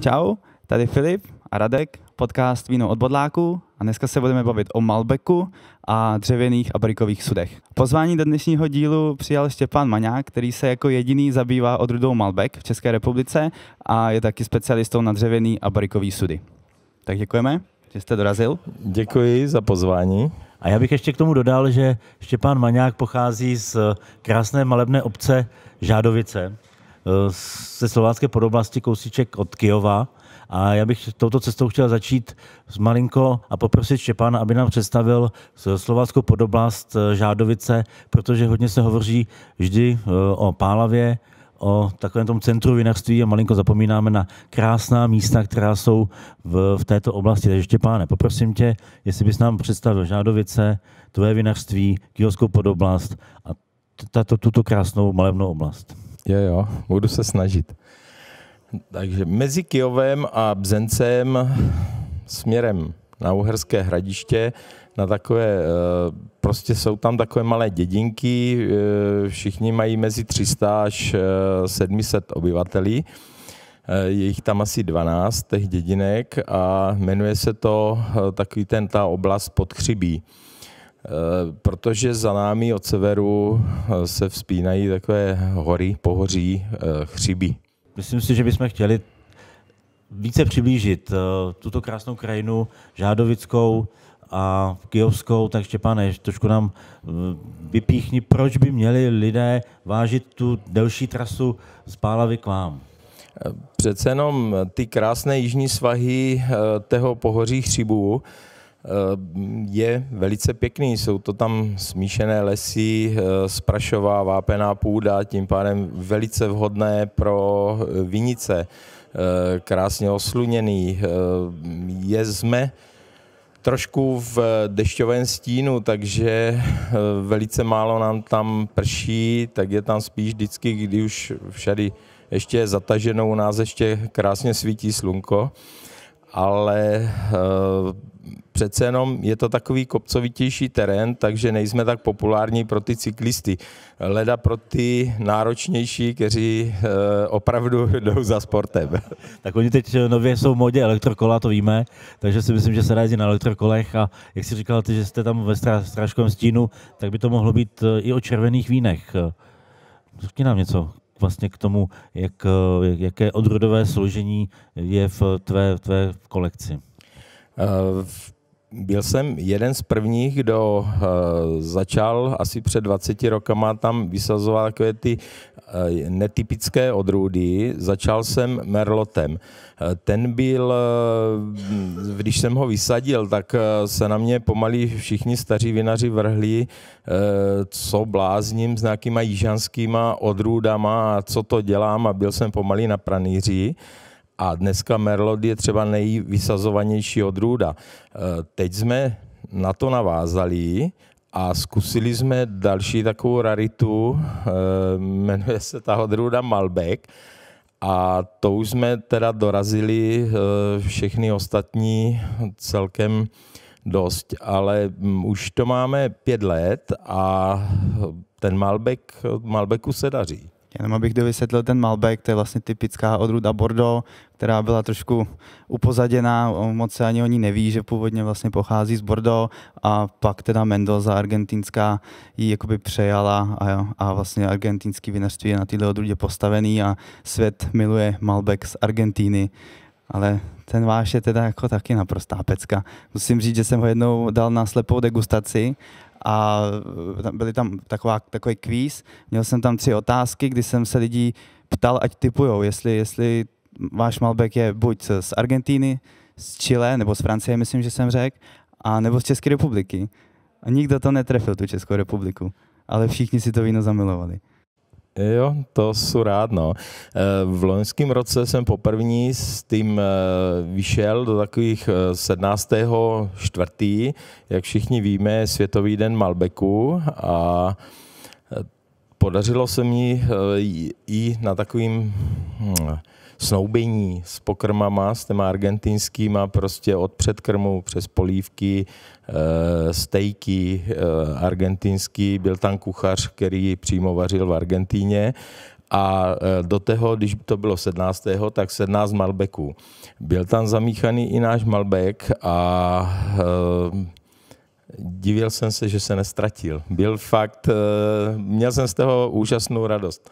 Čau, tady Filip a Radek, podcast Víno od Bodláku a dneska se budeme bavit o Malbeku a dřevěných a brikových sudech. Pozvání do dnešního dílu přijal Štěpán Maňák, který se jako jediný zabývá odrudou Malbek v České republice a je taky specialistou na dřevěný a brikový sudy. Tak děkujeme, že jste dorazil. Děkuji za pozvání. A já bych ještě k tomu dodal, že Štěpán Maňák pochází z krásné malebné obce Žádovice, Eh, ze slovácké podoblasti kousíček od Kijova. A já bych touto cestou chtěl začít s malinko a poprosit Štěpána, aby nám představil slováckou podoblast eh, Žádovice, protože hodně se hovoří vždy eh, o Pálavě, o takovém tom centru vinařství a malinko zapomínáme na krásná místa, která jsou v, v této oblasti. Takže Štěpáne, poprosím tě, jestli bys nám představil Žádovice, tvoje vinařství, kioskou podoblast a tato, tuto krásnou malebnou oblast. Jo, jo, budu se snažit. Takže mezi Kijovem a Bzencem směrem na Uherské hradiště, na takové, eh, prostě jsou tam takové malé dědinky, eh, všichni mají mezi 300 až 700 eh, obyvatelí. Je jich tam asi 12, těch dědinek, a jmenuje se to takový ten, ta oblast Chřibí protože za námi od severu eh, se vzpínají takové hory, pohoří, eh, chřiby. Myslím si, že bychom chtěli více přiblížit eh, tuto krásnou krajinu žádovickou a kijovskou, tak Štěpáne, trošku nám vypíchni, proč by měli lidé vážit tu delší trasu z Pálavy k vám? Přece jenom ty krásné jižní svahy toho pohoří chřibů, Eh, je velice pěkný. Jsou to tam smíšené lesy, eh, sprašová, vápená půda, tím pádem velice vhodné pro eh, vinice. Krásně osluněný. Je jsme trošku v dešťovém stínu, takže velice málo nám tam prší, tak je tam spíš vždycky, kdy už všady ještě je zataženo, u nás ještě krásně svítí slunko ale eh, přece jenom je to takový kopcovitější terén, takže nejsme tak populární pro ty cyklisty. Leda pro ty náročnější, kteří eh, opravdu jdou za sportem. Tak oni teď eh, nově jsou v modě elektrokola, to víme, takže si myslím, že se rádi na elektrokolech a jak si říkal ty, že jste tam ve strážkovém stínu, tak by to mohlo být i o červených vínech. Řekni nám něco vlastně k tomu, jak, eh, jaké odrodové složení je v tvé, v tvé kolekci? Eh, v byl jsem jeden z prvních, kdo eh, začal asi před 20 rokama tam vysazovat takové ty eh, netypické odrůdy. Začal jsem merlotem. Eh, ten byl, když jsem ho vysadil, tak se na mě pomalí všichni staří vinaři vrhli, co blázním s nějakýma jižanskýma odrůdama a co to dělám a byl jsem pomalý na pranýři. A dneska Merlot je třeba nejvysazovanější odrůda. E, teď jsme na to navázali a zkusili jsme další takovou raritu, e, jmenuje se ta odrůda Malbec. A to už jsme teda dorazili e, všechny ostatní celkem dost, ale už to máme pět let a ten Malbec, Malbeku se daří. Jenom abych dovysvětlil ten Malbec, to je vlastně typická odrůda Bordeaux, která byla trošku upozaděná, moc se ani o ní neví, že původně vlastně pochází z Bordeaux a pak teda Mendoza argentinská ji jakoby přejala a, jo, a vlastně argentinský vinařství je na této odrůdě postavený a svět miluje Malbec z Argentíny, ale ten váš je teda jako taky naprostá pecka. Musím říct, že jsem ho jednou dal na slepou degustaci a eh, byly tam taková, takový kvíz. Měl jsem tam tři otázky, kdy jsem se lidí ptal, ať typujou, jestli, jestli váš Malbec je buď z Argentíny, z Chile nebo z Francie, myslím, že jsem řekl, a nebo z České republiky. A nikdo to netrefil, tu Českou republiku, ale všichni si to víno zamilovali. Jo, to jsou rád, no. Eh, v loňském roce jsem poprvní s tím eh, vyšel do takových 17. Eh, čtvrtý, jak všichni víme, je Světový den Malbeku a podařilo se mi i na takovým hm, snoubení s pokrmama, s těma argentinskýma, prostě od předkrmu přes polívky, eh, stejky eh, argentinský, byl tam kuchař, který přímo vařil v Argentíně a eh, do toho, když to bylo 17., tak 17 Malbeků. Byl tam zamíchaný i náš Malbek a divil jsem se, že se nestratil. Byl fakt, měl jsem z toho úžasnou radost.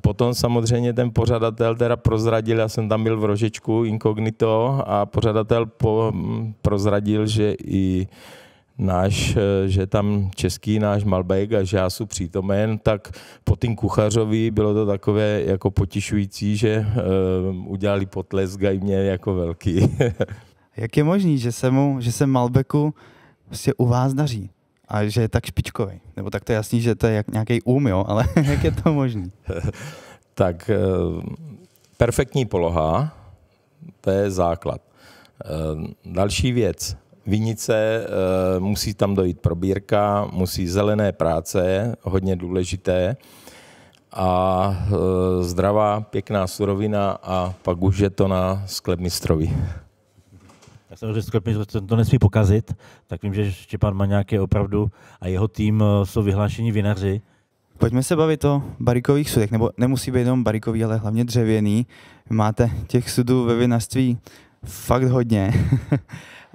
Potom samozřejmě ten pořadatel teda prozradil, já jsem tam byl v rožičku inkognito a pořadatel po, mm, prozradil, že i náš, eh, že tam český náš Malbek a že já jsem přítomen, tak po tým kuchařovi bylo to takové jako potišující, že um, udělali potlesk a i mě jako velký. Jak je možný, že se, mu, že se Malbeku prostě u vás daří? a že je tak špičkový. Nebo tak to je jasný, že to je jak nějaký um, jo, ale jak je to možné? tak eh, perfektní poloha, to je základ. Eh, další věc. Vinice, eh, musí tam dojít probírka, musí zelené práce, hodně důležité, a zdravá, pěkná surovina a pak už je to na sklep mistrovi samozřejmě sklepně, že to nesmí pokazit, tak vím, že Štěpán Maňák je opravdu a jeho tým eh, jsou vyhlášení vinaři. Pojďme se bavit o barikových sudech, nebo nemusí být jenom barikový, ale hlavně dřevěný. Máte těch sudů ve vinařství fakt hodně.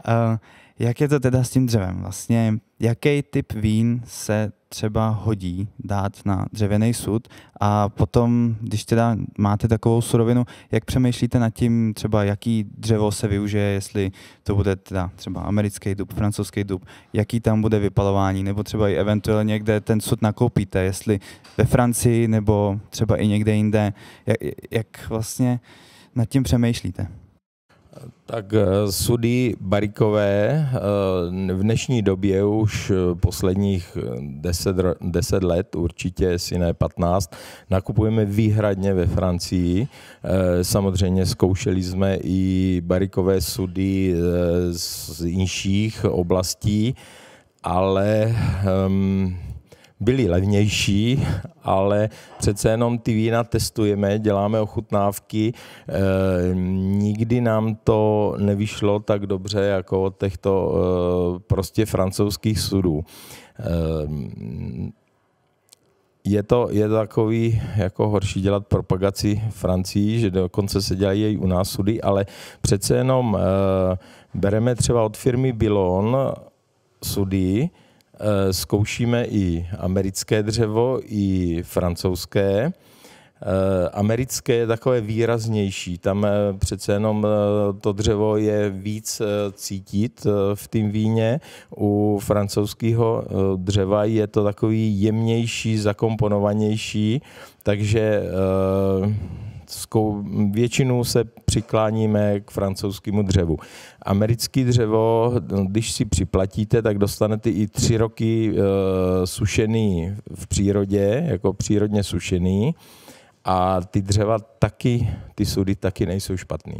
Eh, jak je to teda s tím dřevem? Vlastně jaký typ vín se třeba hodí dát na dřevěný sud a potom, když teda máte takovou surovinu, jak přemýšlíte nad tím třeba, jaký dřevo se využije, jestli to bude teda třeba americký dub, francouzský dub, jaký tam bude vypalování, nebo třeba i eventuálně někde ten sud nakoupíte, jestli ve Francii nebo třeba i někde jinde, jak, jak vlastně nad tím přemýšlíte? Tak eh, sudy Barikové eh, v dnešní době už eh, posledních 10, 10 let, určitě si ne 15, nakupujeme výhradně ve Francii. Samozřejmě zkoušeli jsme i barikové sudy z jiných oblastí, ale um, byly levnější, ale přece jenom ty vína testujeme, děláme ochutnávky. E, nikdy nám to nevyšlo tak dobře jako od těchto e, prostě francouzských sudů. E, je to, je to takový jako horší dělat propagaci Francii, že dokonce se dělají i u nás sudy, ale přece jenom e, bereme třeba od firmy Bilon sudy, Eh, zkoušíme i americké dřevo, i francouzské. Eh, americké je takové výraznější, tam eh, přece jenom to dřevo je víc cítit v tým víně. U francouzského dřeva je to takový jemnější, zakomponovanější, takže Většinu se přikláníme k francouzskému dřevu. Americký dřevo, když si připlatíte, tak dostanete i tři roky e, sušený v přírodě, jako přírodně sušený. A ty dřeva taky, ty sudy taky nejsou špatný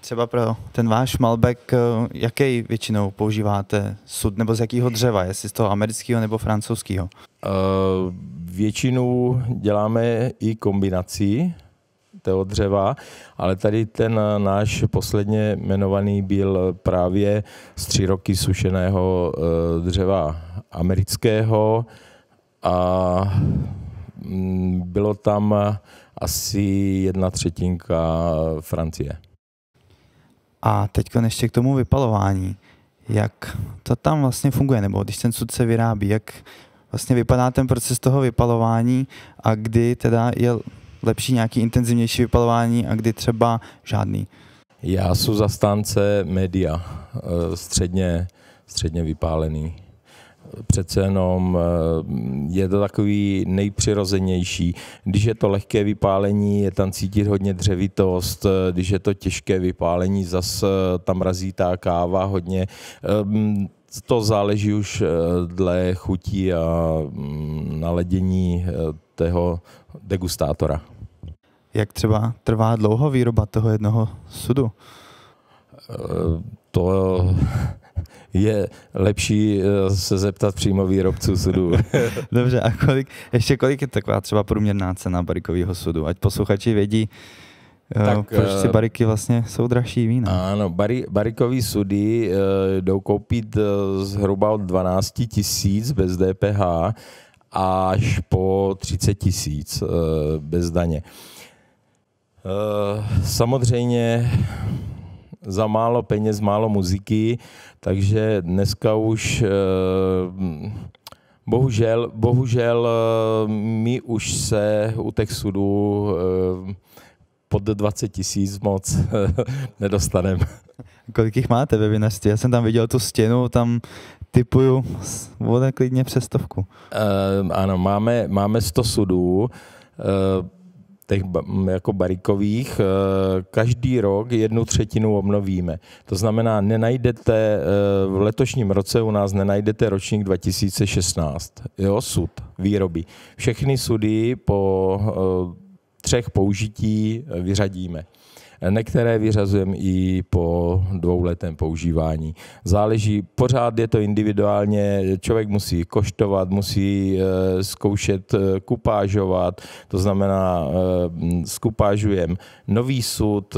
třeba pro ten váš Malbec, eh, jaký většinou používáte sud, nebo z jakého dřeva, jestli z toho amerického nebo francouzského? Uh, většinu děláme i kombinací toho dřeva, ale tady ten náš posledně jmenovaný byl právě z tři roky sušeného eh, dřeva amerického a mm, bylo tam asi jedna třetinka Francie. A teď ještě k tomu vypalování. Jak to tam vlastně funguje, nebo když ten sud se vyrábí, jak vlastně vypadá ten proces toho vypalování a kdy teda je lepší nějaký intenzivnější vypalování a kdy třeba žádný? Já jsem zastánce média, eh, středně, středně vypálený přece jenom eh, je to takový nejpřirozenější. Když je to lehké vypálení, je tam cítit hodně dřevitost, eh, když je to těžké vypálení, zas tam razí ta káva hodně. Ehm, to záleží už eh, dle chutí a mm, naledění tého degustátora. Jak třeba trvá dlouho výroba toho jednoho sudu? To je lepší eh, se zeptat přímo výrobců sudů. Dobře, a kolik, ještě kolik je taková třeba průměrná cena barikového sudu? Ať posluchači vědí, eh, tak, proč si eh, bariky vlastně jsou dražší vína? Ano, bari, barikový sudy jdou koupit zhruba od 12 tisíc bez DPH až po 30 tisíc bez daně. Samozřejmě za málo peněz, málo muziky, takže dneska už eh, bohužel, bohužel eh, my už se u těch sudů eh, pod 20 tisíc moc nedostaneme. Kolik jich máte ve Vynasti? Já jsem tam viděl tu stěnu, tam typuju voda klidně stovku. Uh, ano, máme, máme 100 sudů. Uh, těch jako barikových, eh, každý rok jednu třetinu obnovíme. To znamená, nenajdete eh, v letošním roce u nás nenajdete ročník 2016, jo, sud výroby. Všechny sudy po eh, třech použití vyřadíme. Některé vyřazujeme i po dvouletém používání. Záleží, pořád je to individuálně, člověk musí koštovat, musí eh, zkoušet eh, kupážovat, to znamená, eh, skupážujeme nový sud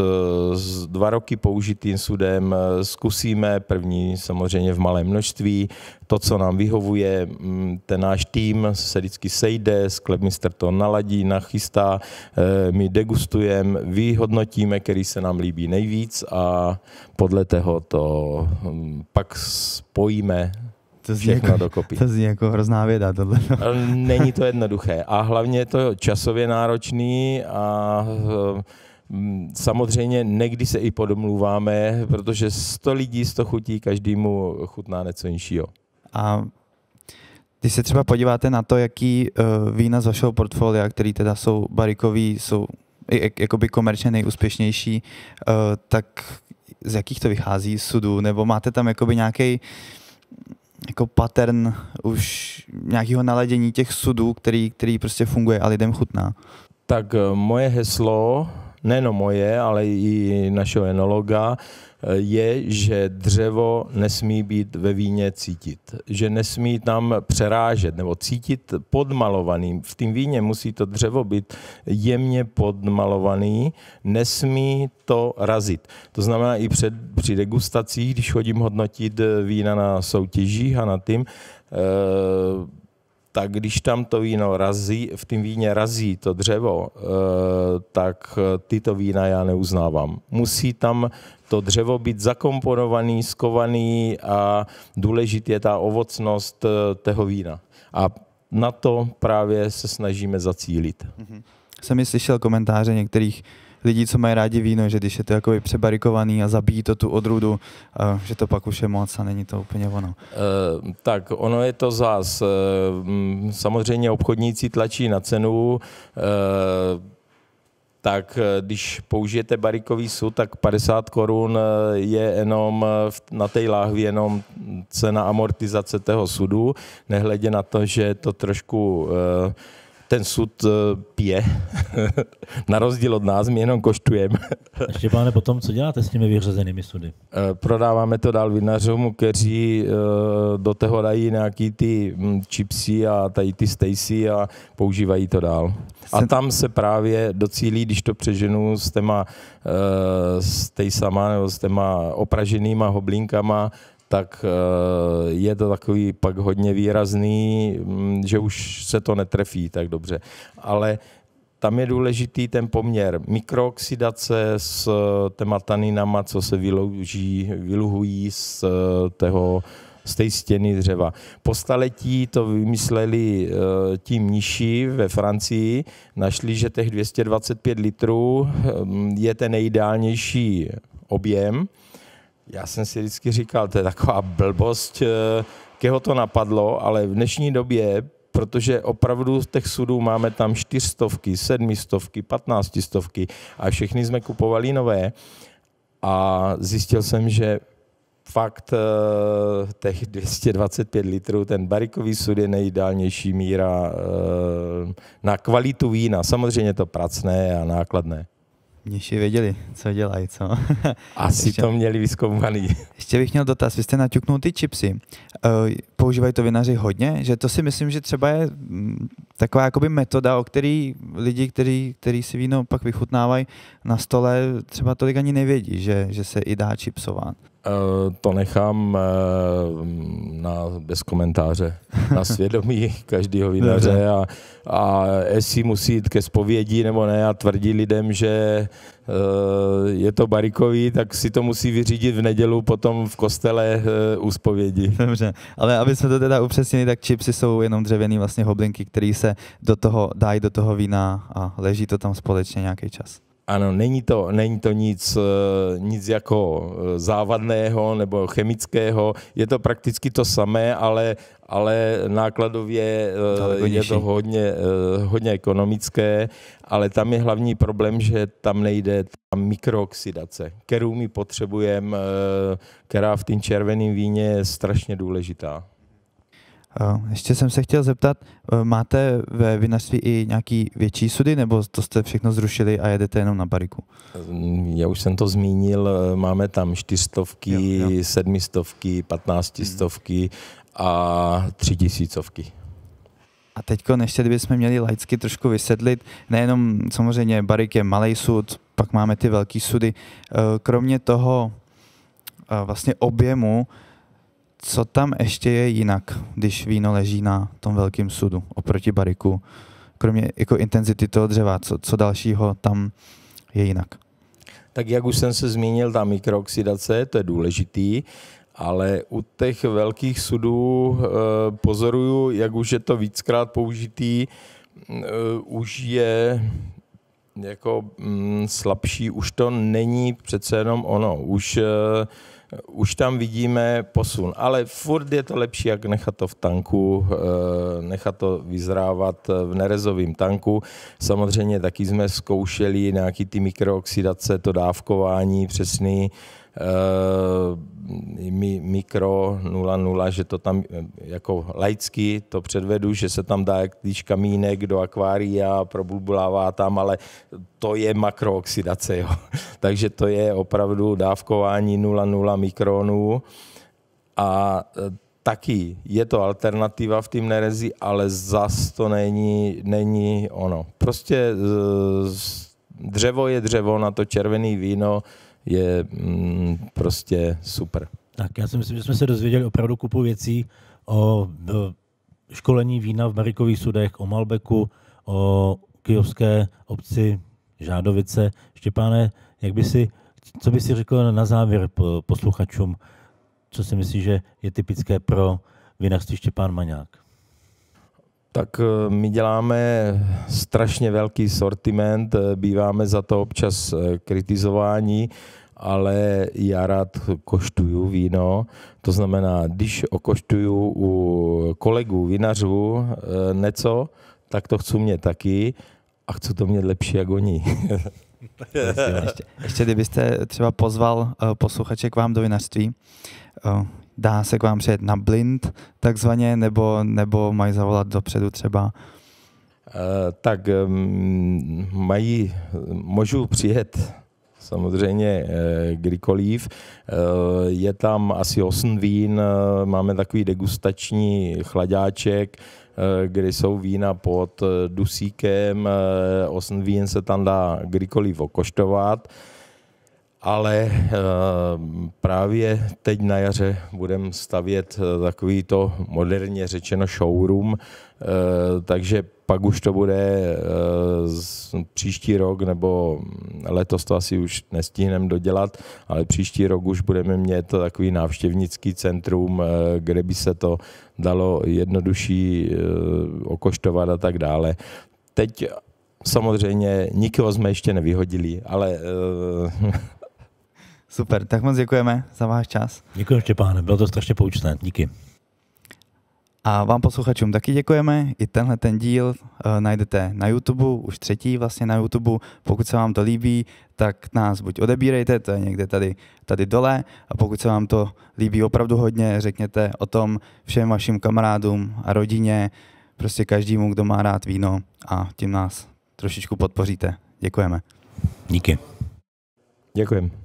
s dva roky použitým sudem, zkusíme, první samozřejmě v malém množství, to, co nám vyhovuje. Mm, ten náš tým se vždycky sejde, sklepmistr to naladí, nachystá, eh, my degustujeme, vyhodnotíme, který se nám líbí nejvíc a podle toho to hm, pak spojíme to zní jako, dokopy. To zní jako hrozná věda tohle. Eh, není to jednoduché a hlavně je to časově náročný a hm, Samozřejmě někdy se i podomluváme, protože sto lidí, sto chutí, každému chutná něco jiného. A když se třeba podíváte na to, jaký eh, vína z vašeho portfolia, který teda jsou barikový, jsou jakoby komerčně nejúspěšnější, eh, tak z jakých to vychází sudů, nebo máte tam jakoby nějaký jako pattern už nějakého naladění těch sudů, který, který prostě funguje a lidem chutná? Tak eh, moje heslo, nejenom moje, ale i našeho enologa, je, že dřevo nesmí být ve víně cítit, že nesmí tam přerážet nebo cítit podmalovaným. V tým víně musí to dřevo být jemně podmalovaný, nesmí to razit. To znamená i před, při degustacích, když chodím hodnotit vína na soutěžích a na tím, eh, tak když tam to víno razí, v tom víně razí to dřevo, eh, tak eh, tyto vína já neuznávám. Musí tam to dřevo být zakomponovaný, skovaný a důležit je ta ovocnost eh, toho vína. A na to právě se snažíme zacílit. Mm-hmm. Jsem i slyšel komentáře některých lidí, co mají rádi víno, že když je to jako přebarikovaný a zabíjí to tu odrůdu, že to pak už je moc a není to úplně ono. Eh, tak ono je to zás. Eh, mm, samozřejmě obchodníci tlačí na cenu, eh, tak když použijete barikový sud, tak 50 korun je jenom na té láhvi jenom cena amortizace toho sudu, nehledě na to, že je to trošku uh, ten sud eh, pije, na rozdíl od nás, my jenom koštujeme. Ještě pane, potom co děláte s těmi vyřazenými sudy? Eh, prodáváme to dál vinařům, kteří eh, do toho dají nějaký ty hm, chipsy a tady ty Stacy a používají to dál. A tam se právě docílí, když to přeženu s těma Stacama nebo s těma opraženýma hoblinkama, tak eh, je to takový pak hodně výrazný, mm, že už se to netrefí tak dobře. Ale tam je důležitý ten poměr mikrooxidace s eh, temataninama, co se vyluží, vyluhují z, eh, toho, z té stěny dřeva. Po staletí to vymysleli tím nižší ve Francii, našli, že těch 225 litrů je ten nejideálnější objem, já jsem si vždycky říkal, to je taková blbost, eh, keho to napadlo, ale v dnešní době, protože opravdu z těch sudů máme tam čtyřstovky, sedmistovky, patnáctistovky a všechny jsme kupovali nové a zjistil jsem, že fakt eh, těch 225 litrů, ten barikový sud je nejideálnější míra eh, na kvalitu vína. Samozřejmě to pracné a nákladné. Měši věděli, co dělají, co? Asi ještě, to měli vyskoumaný. Ještě bych měl dotaz, vy jste naťuknul ty chipsy. Eh, používají to vinaři hodně? Že to si myslím, že třeba je mm, taková jakoby metoda, o který lidi, který, který si víno pak vychutnávají na stole, třeba tolik ani nevědí, že, že se i dá chipsovat. Eh, to nechám eh, na, bez komentáře, na svědomí každého vinaře a, a jestli musí jít ke zpovědi nebo ne a tvrdí lidem, že eh, je to barikový, tak si to musí vyřídit v nedělu potom v kostele u zpovědi. Dobře, ale aby jsme to teda upřesnili, tak čipsy jsou jenom dřevěný vlastně hoblinky, které se do toho dají do toho vína a leží to tam společně nějaký čas. Ano, není to, není to nic, eh, nic jako eh, závadného nebo chemického, je to prakticky to samé, ale, ale nákladově to eh, je to hodně, hodně ekonomické, ale tam je hlavní problém, že tam nejde ta mikrooxidace, kterou my potřebujeme, která v tím červeném víně je strašně důležitá. Eh, ještě jsem se chtěl zeptat, eh, máte ve vinařství i nějaký větší sudy, nebo to jste všechno zrušili a jedete jenom na bariku? Mm, já už jsem to zmínil, eh, máme tam čtyřstovky, sedmistovky, patnáctistovky hmm. a třitisícovky. A teď ještě, kdybychom měli laicky trošku vysedlit, nejenom samozřejmě barik je malý sud, pak máme ty velký sudy. Kromě toho vlastně objemu, co tam ještě je jinak, když víno leží na tom velkém sudu oproti bariku? Kromě jako intenzity toho dřeva, co, co dalšího tam je jinak? Tak jak už jsem se zmínil, ta mikrooxidace, to je důležitý, ale u těch velkých sudů eh, pozoruju, jak už je to víckrát použitý, eh, už je jako mm, slabší, už to není přece jenom ono. Už eh, už tam vidíme posun. Ale furt je to lepší, jak nechat to v tanku, eh, nechat to vyzrávat eh, v nerezovém tanku. Samozřejmě taky jsme zkoušeli nějaký ty mikrooxidace, to dávkování přesný, Eh, mi, mikro 00, že to tam eh, jako laicky to předvedu, že se tam dá když kamínek do akvária a probulbulává tam, ale to je makrooxidace. Jo. Takže to je opravdu dávkování 0,0 mikronů a eh, taky je to alternativa v tým nerezi, ale zas to není, není ono. Prostě dřevo je dřevo, na to červený víno, je mm, prostě super. Tak já si myslím, že jsme se dozvěděli opravdu kupu věcí o školení vína v Marikových sudech, o Malbeku, o kijovské obci Žádovice. Štěpáne, jak by si, co by si řekl na závěr posluchačům, co si myslí, že je typické pro vinařství Štěpán Maňák? Tak eh, my děláme strašně velký sortiment, eh, býváme za to občas eh, kritizování, ale já rád koštuju víno. To znamená, když okoštuju u kolegů vinařů něco, tak to chci mě taky a chci to mít lepší jak oni. ještě, ještě kdybyste třeba pozval posluchače k vám do vinařství, dá se k vám přijet na blind takzvaně, nebo, nebo mají zavolat dopředu třeba? Eh, tak mm, mají, můžu přijet samozřejmě eh, kdykoliv. Eh, je tam asi 8 vín, máme takový degustační chladáček, kde jsou vína pod dusíkem, 8 vín se tam dá kdykoliv okoštovat ale eh, právě teď na jaře budeme stavět eh, takový to moderně řečeno showroom, eh, takže pak už to bude příští rok, nebo mm, letos to asi už nestihneme dodělat, ale příští rok už budeme mít takový návštěvnický centrum, kde by se to dalo jednodušší okoštovat a tak dále. Teď samozřejmě nikoho jsme ještě nevyhodili, ale Super, tak moc děkujeme za váš čas. Děkuji Štěpáne, bylo to strašně poučné, díky. A vám posluchačům taky děkujeme. I tenhle ten díl uh, najdete na YouTube, už třetí vlastně na YouTube. Pokud se vám to líbí, tak nás buď odebírejte, to je někde tady, tady dole. A pokud se vám to líbí opravdu hodně, řekněte o tom všem vašim kamarádům a rodině, prostě každému, kdo má rád víno a tím nás trošičku podpoříte. Děkujeme. Díky. Děkujeme.